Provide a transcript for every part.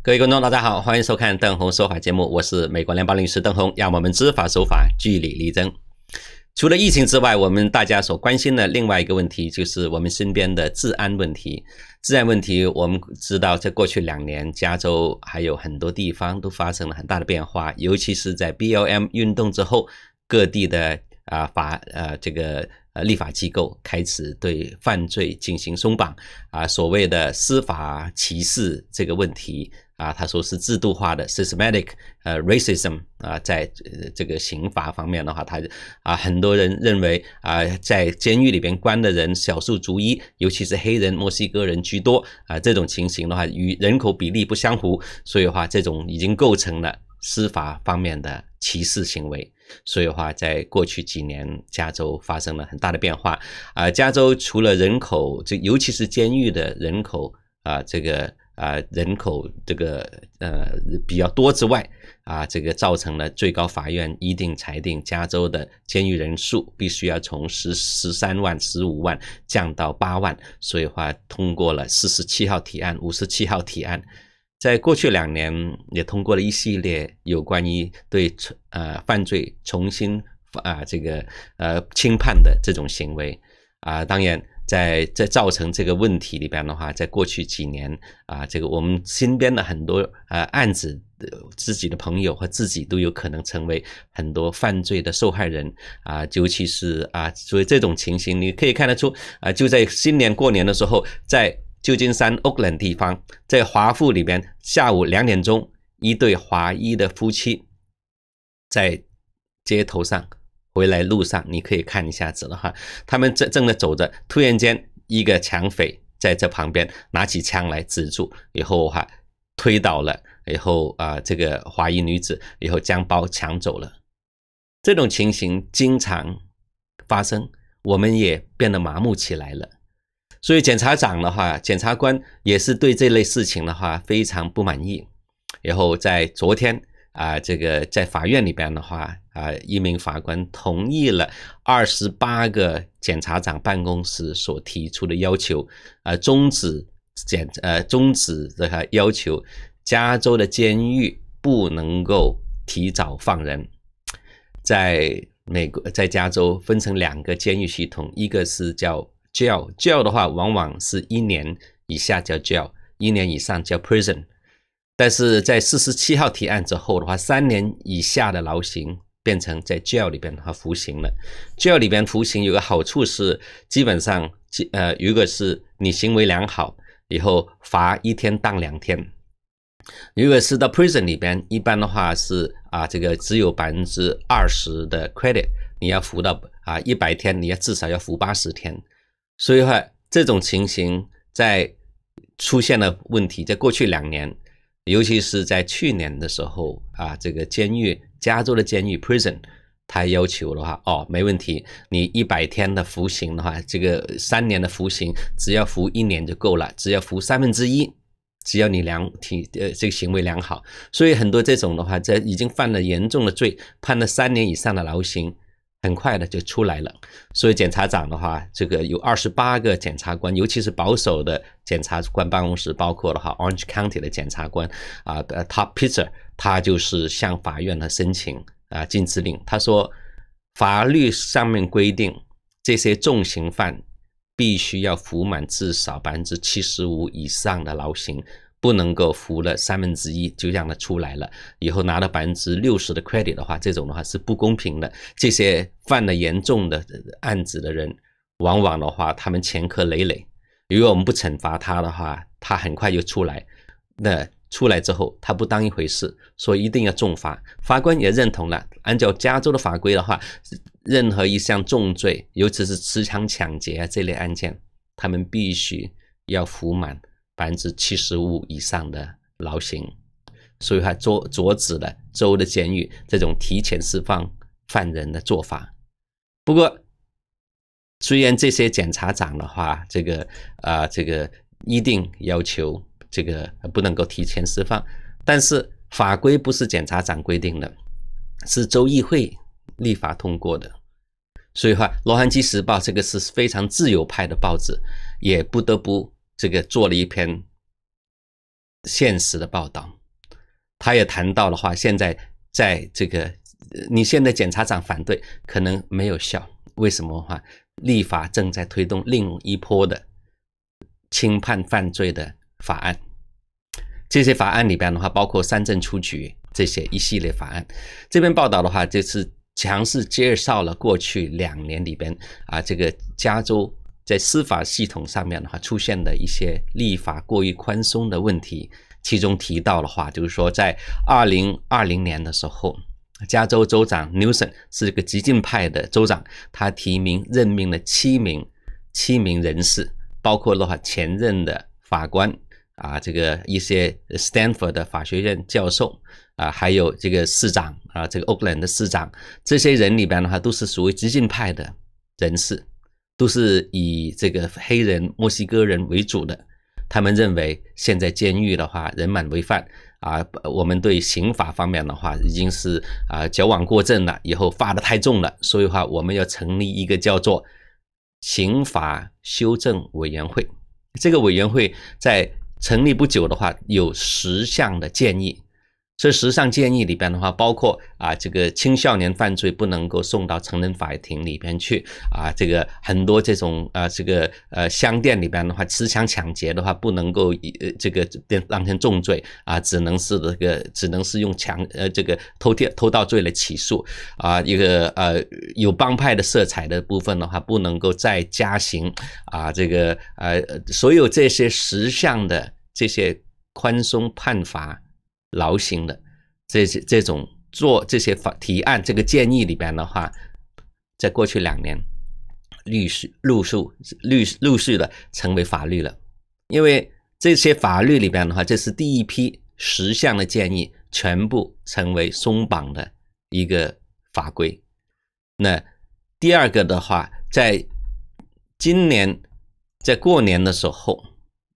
各位观众，大家好，欢迎收看邓红说法节目，我是美国联邦律师邓红，让我们知法守法，据理力争。除了疫情之外，我们大家所关心的另外一个问题，就是我们身边的治安问题。治安问题，我们知道，在过去两年，加州还有很多地方都发生了很大的变化，尤其是在 B L M 运动之后，各地的啊法呃这个。立法机构开始对犯罪进行松绑啊，所谓的司法歧视这个问题啊，他说是制度化的 systematic 呃 racism 啊，在这个刑罚方面的话，他啊很多人认为啊，在监狱里边关的人少数族裔，尤其是黑人、墨西哥人居多啊，这种情形的话与人口比例不相符，所以话这种已经构成了司法方面的歧视行为。所以话，在过去几年，加州发生了很大的变化。啊，加州除了人口，这尤其是监狱的人口啊，这个啊人口这个呃比较多之外，啊，这个造成了最高法院一定裁定，加州的监狱人数必须要从十十三万、十五万降到八万。所以话，通过了四十七号提案、五十七号提案。在过去两年，也通过了一系列有关于对呃犯罪重新啊这个呃轻判的这种行为啊，当然在在造成这个问题里边的话，在过去几年啊，这个我们身边的很多呃案子，自己的朋友和自己都有可能成为很多犯罪的受害人啊，尤其是啊，所以这种情形你可以看得出啊，就在新年过年的时候，在。旧金山 Oakland 地方，在华埠里边，下午两点钟，一对华裔的夫妻在街头上回来路上，你可以看一下子了哈。他们正正的走着，突然间一个抢匪在这旁边拿起枪来止住，以后哈推倒了，以后啊这个华裔女子以后将包抢走了。这种情形经常发生，我们也变得麻木起来了。所以，检察长的话，检察官也是对这类事情的话非常不满意。然后，在昨天啊，这个在法院里边的话啊，一名法官同意了二十八个检察长办公室所提出的要求，呃，终止检呃，终止这个要求，加州的监狱不能够提早放人。在美国，在加州分成两个监狱系统，一个是叫。jail jail 的话，往往是一年以下叫 jail，一年以上叫 prison。但是在四十七号提案之后的话，三年以下的劳刑变成在 jail 里边和服刑了。jail 里边服刑有个好处是，基本上，呃，如果是你行为良好，以后罚一天当两天。如果是到 prison 里边，一般的话是啊，这个只有百分之二十的 credit，你要服到啊一百天，你要至少要服八十天。所以话，这种情形在出现了问题，在过去两年，尤其是在去年的时候啊，这个监狱，加州的监狱 （prison），他要求的话，哦，没问题，你一百天的服刑的话，这个三年的服刑，只要服一年就够了，只要服三分之一，只要你良体呃这个行为良好，所以很多这种的话，在已经犯了严重的罪，判了三年以上的劳刑。很快的就出来了，所以检察长的话，这个有二十八个检察官，尤其是保守的检察官办公室，包括了哈 Orange County 的检察官啊，呃，Top Peter，他就是向法院呢申请啊禁止令，他说法律上面规定这些重刑犯必须要服满至少百分之七十五以上的牢刑。不能够服了三分之一就让他出来了，以后拿了百分之六十的 credit 的话，这种的话是不公平的。这些犯了严重的案子的人，往往的话他们前科累累，如果我们不惩罚他的话，他很快就出来。那出来之后他不当一回事，所以一定要重罚。法官也认同了，按照加州的法规的话，任何一项重罪，尤其是持枪抢劫啊这类案件，他们必须要服满。百分之七十五以上的牢刑，所以话着阻止了州的监狱这种提前释放犯人的做法。不过，虽然这些检察长的话，这个啊，这个一定要求这个不能够提前释放，但是法规不是检察长规定的，是州议会立法通过的。所以话，《罗汉基时报》这个是非常自由派的报纸，也不得不。这个做了一篇现实的报道，他也谈到的话，现在在这个，你现在检察长反对，可能没有效。为什么话？立法正在推动另一波的轻判犯罪的法案，这些法案里边的话，包括三证出局这些一系列法案。这篇报道的话，就是强势介绍了过去两年里边啊，这个加州。在司法系统上面的话，出现的一些立法过于宽松的问题，其中提到的话，就是说在二零二零年的时候，加州州长 n s o 森是一个激进派的州长，他提名任命了七名七名人士，包括的话前任的法官啊，这个一些 Stanford 的法学院教授啊，还有这个市长啊，这个 a n 兰的市长，这些人里边的话，都是属于激进派的人士。都是以这个黑人、墨西哥人为主的，他们认为现在监狱的话人满为患啊，我们对刑法方面的话已经是啊矫枉过正了，以后罚的太重了，所以话我们要成立一个叫做刑法修正委员会。这个委员会在成立不久的话，有十项的建议。所以，时尚建议里边的话，包括啊，这个青少年犯罪不能够送到成人法庭里边去啊，这个很多这种啊这个呃，商店里边的话，持枪抢劫的话，不能够呃，这个当成重罪啊，只能是这个，只能是用强呃，这个偷窃、偷盗罪来起诉啊，一个呃，有帮派的色彩的部分的话，不能够再加刑啊，这个呃，所有这些时尚的这些宽松判罚。劳心的这些这种做这些法提案这个建议里边的话，在过去两年，陆续陆续、陆续陆续的成为法律了。因为这些法律里边的话，这是第一批十项的建议全部成为松绑的一个法规。那第二个的话，在今年在过年的时候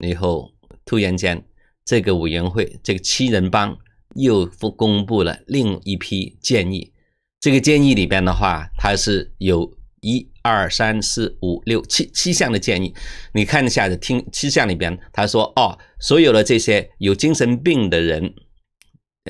以后，突然间。这个委员会，这个七人帮又公布了另一批建议。这个建议里边的话，它是有一二三四五六七七项的建议。你看一下听七项里边，他说哦，所有的这些有精神病的人，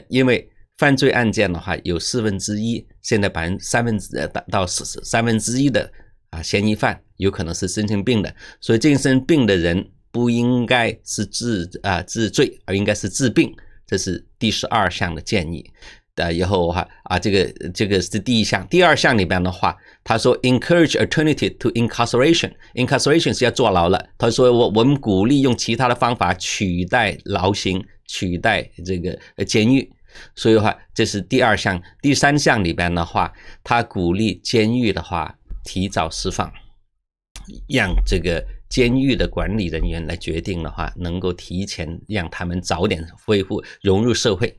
因为犯罪案件的话，有四分之一，现在百分三分之呃到四三分之一的啊嫌疑犯有可能是精神病的，所以精神病的人。不应该是治啊治罪，而应该是治病，这是第十二项的建议。呃，以后哈还啊这个这个是第一项，第二项里边的话，他说 encourage alternative to incarceration，incarceration 是要坐牢了。他说我我们鼓励用其他的方法取代劳刑，取代这个监狱。所以的话，这是第二项。第三项里边的话，他鼓励监狱的话提早释放。让这个监狱的管理人员来决定的话，能够提前让他们早点恢复融入社会。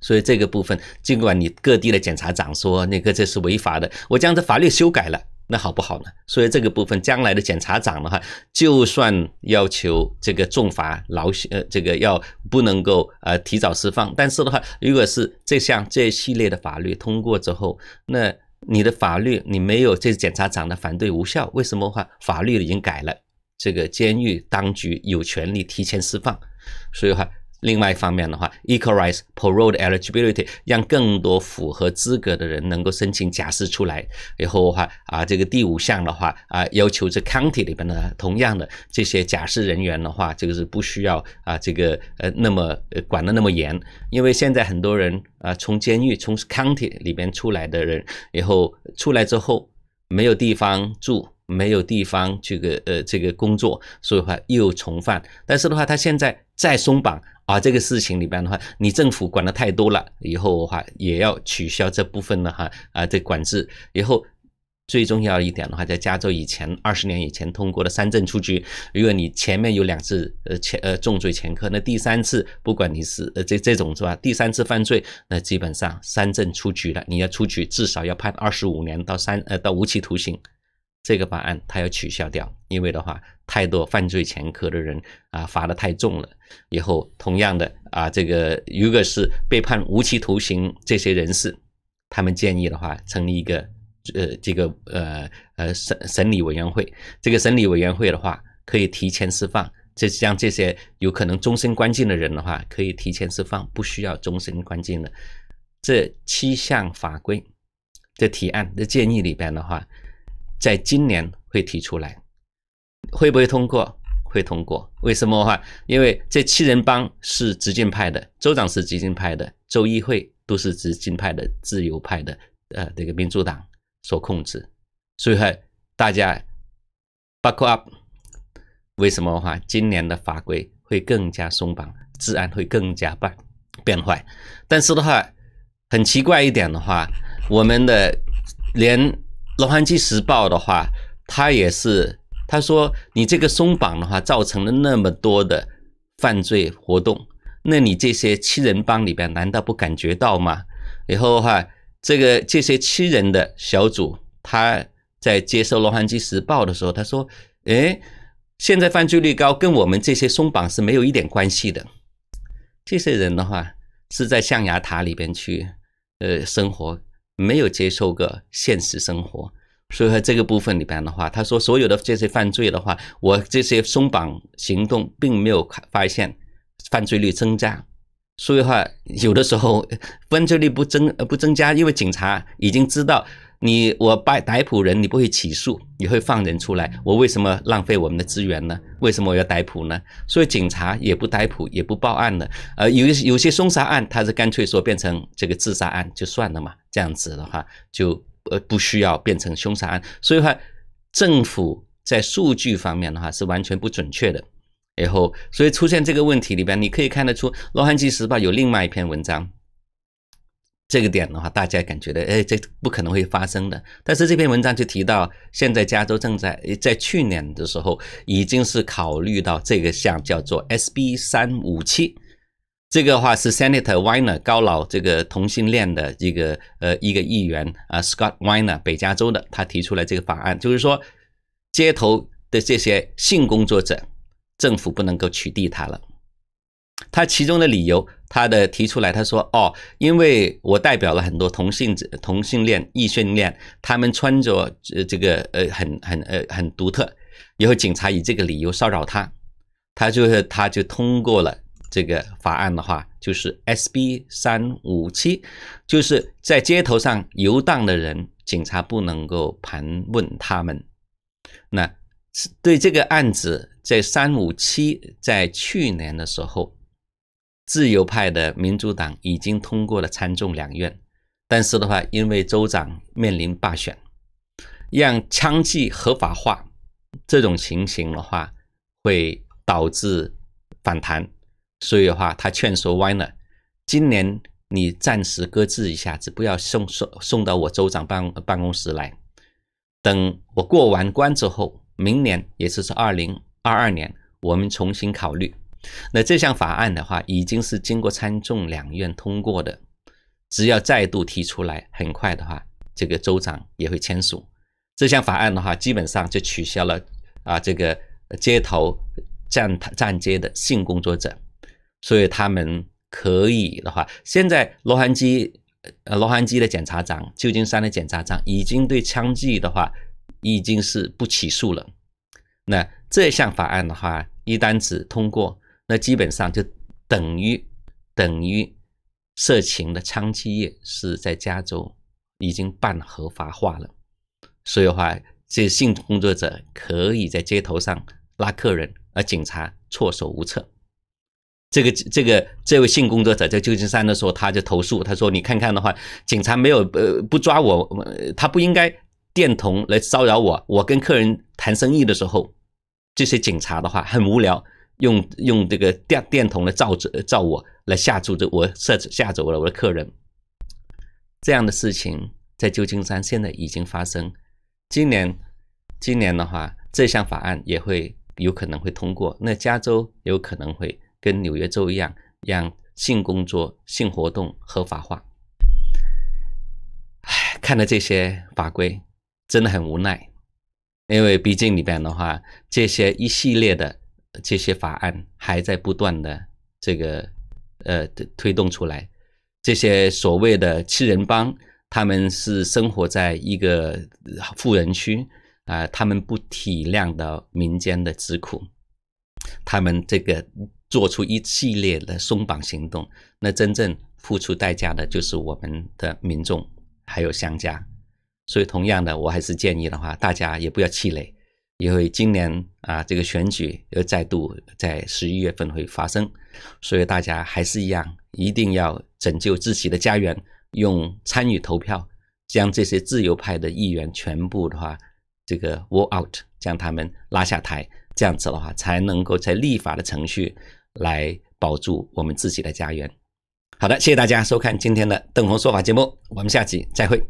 所以这个部分，尽管你各地的检察长说那个这是违法的，我将这法律修改了，那好不好呢？所以这个部分，将来的检察长的话，就算要求这个重罚劳，呃，这个要不能够呃提早释放，但是的话，如果是这项这一系列的法律通过之后，那。你的法律，你没有这检察长的反对无效，为什么话？法律已经改了，这个监狱当局有权利提前释放，所以话。另外一方面的话，Equalize parole eligibility，让更多符合资格的人能够申请假释出来。以后的话，啊，这个第五项的话，啊，要求这 county 里边的同样的这些假释人员的话，这个是不需要啊，这个呃，那么管的那么严，因为现在很多人啊，从监狱从 county 里边出来的人，以后出来之后没有地方住。没有地方这个呃这个工作，所以话又重犯。但是的话，他现在再松绑啊，这个事情里边的话，你政府管的太多了。以后的话也要取消这部分的哈啊这管制。以后最重要一点的话，在加州以前二十年以前通过的三证出局。如果你前面有两次呃前呃重罪前科，那第三次不管你是呃这这种是吧？第三次犯罪，那基本上三证出局了。你要出局，至少要判二十五年到三呃到无期徒刑。这个法案他要取消掉，因为的话太多犯罪前科的人啊，罚的太重了。以后同样的啊，这个如果是被判无期徒刑这些人士，他们建议的话，成立一个呃这个呃呃审审理委员会。这个审理委员会的话，可以提前释放，这像这些有可能终身关禁的人的话，可以提前释放，不需要终身关禁的。这七项法规这提案的建议里边的话。在今年会提出来，会不会通过？会通过。为什么话？因为这七人帮是激进派的，州长是激进派的，州议会都是激进派的，自由派的，呃，这个民主党所控制。所以大家 back up。为什么话？今年的法规会更加松绑，治安会更加变变坏。但是的话，很奇怪一点的话，我们的连。《洛杉矶时报》的话，他也是，他说你这个松绑的话，造成了那么多的犯罪活动，那你这些七人帮里边，难道不感觉到吗？以后的话，这个这些七人的小组，他在接受《洛杉矶时报》的时候，他说：“哎，现在犯罪率高，跟我们这些松绑是没有一点关系的。这些人的话，是在象牙塔里边去，呃，生活。”没有接受过现实生活，所以说这个部分里边的话，他说所有的这些犯罪的话，我这些松绑行动并没有发现犯罪率增加，所以话有的时候犯罪率不增不增加，因为警察已经知道你我逮逮捕人，你不会起诉，你会放人出来，我为什么浪费我们的资源呢？为什么我要逮捕呢？所以警察也不逮捕，也不报案的。呃，有有些凶杀案，他是干脆说变成这个自杀案就算了嘛。这样子的话，就呃不需要变成凶杀案，所以话政府在数据方面的话是完全不准确的。然后，所以出现这个问题里边，你可以看得出《洛杉矶时报》有另外一篇文章，这个点的话大家感觉的，哎，这不可能会发生的。但是这篇文章就提到，现在加州正在在去年的时候已经是考虑到这个项叫做 SB 三五七。这个话是 Senator Weiner 高老这个同性恋的这个呃一个议员啊，Scott Weiner 北加州的，他提出了这个法案，就是说街头的这些性工作者，政府不能够取缔他了。他其中的理由，他的提出来，他说哦，因为我代表了很多同性者、同性恋、异性恋，他们穿着呃这个呃很很呃很独特，然后警察以这个理由骚扰他，他就是他就通过了。这个法案的话，就是 S.B. 三五七，就是在街头上游荡的人，警察不能够盘问他们。那对这个案子，在三五七在去年的时候，自由派的民主党已经通过了参众两院，但是的话，因为州长面临罢选，让枪击合法化这种情形的话，会导致反弹。所以的话，他劝说完了，今年你暂时搁置一下子，不要送送送到我州长办办公室来。等我过完关之后，明年也就是二零二二年，我们重新考虑。那这项法案的话，已经是经过参众两院通过的，只要再度提出来，很快的话，这个州长也会签署这项法案的话，基本上就取消了啊，这个街头站站街的性工作者。所以他们可以的话，现在罗汉基，呃，罗汉基的检察长，旧金山的检察长已经对枪妓的话已经是不起诉了。那这项法案的话一旦子通过，那基本上就等于等于色情的枪妓业是在加州已经半合法化了。所以话，这性工作者可以在街头上拉客人，而警察措手无策。这个这个这位性工作者在旧金山的时候，他就投诉，他说：“你看看的话，警察没有呃不抓我，他不应该电筒来骚扰我。我跟客人谈生意的时候，这些警察的话很无聊，用用这个电电筒来照着照我，来吓住这我吓吓走了我的客人。”这样的事情在旧金山现在已经发生。今年今年的话，这项法案也会有可能会通过，那加州有可能会。跟纽约州一样，让性工作、性活动合法化。唉，看到这些法规，真的很无奈，因为毕竟里边的话，这些一系列的这些法案还在不断的这个呃推动出来。这些所谓的七人帮，他们是生活在一个富人区啊，他们不体谅到民间的疾苦，他们这个。做出一系列的松绑行动，那真正付出代价的就是我们的民众还有商家。所以，同样的，我还是建议的话，大家也不要气馁，因为今年啊，这个选举又再度在十一月份会发生，所以大家还是一样，一定要拯救自己的家园，用参与投票将这些自由派的议员全部的话，这个 w o l k out，将他们拉下台，这样子的话，才能够在立法的程序。来保住我们自己的家园。好的，谢谢大家收看今天的邓红说法节目，我们下集再会。